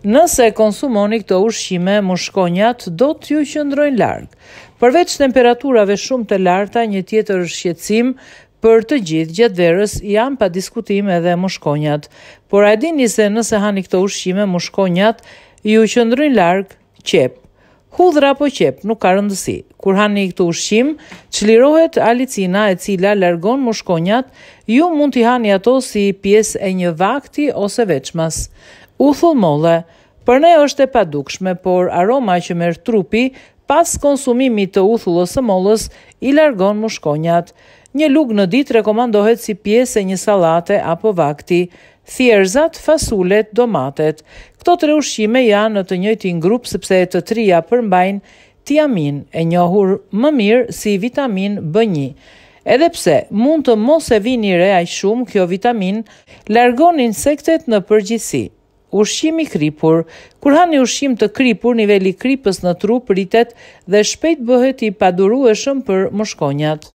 Nëse konsumoni këto ushqime, mushkonjat do t'ju qëndrojnë largë. Përveç temperaturave shumë të larta, një tjetër shqetsim për të gjithë gjatë verës janë pa diskutim edhe mushkonjat. Por a dini se nëse hani këto ushqime, mushkonjat ju qëndrojnë largë qepë. Hudhra apo qep nuk ka rëndësi. Kur hani këtë ushqim, çlirohet alicina e cila largon mushkonjat, ju mund t'i hani ato si pjesë e një vakti ose veçmas. U molle, për ne është e padukshme, por aroma që merr trupi pas konsumimit të uthullës së mollës i largon mushkonjat. Një lugë në ditë rekomandohet si pjesë e një sallate apo vakti, thjerzat, fasulet, domatet. Këto tre ushqime janë në të njëjtin grup sepse të trija përmbajnë tiamin, e njohur më mirë si vitamin B1. Edhe pse mund të mos e vini re aq shumë, kjo vitamin largon insektet në përgjithësi. Ushqim i kripur. Kur hani ushqim të kripur, niveli kripës në trup rritet dhe shpejt bëhet i padurueshëm për mshkonjat.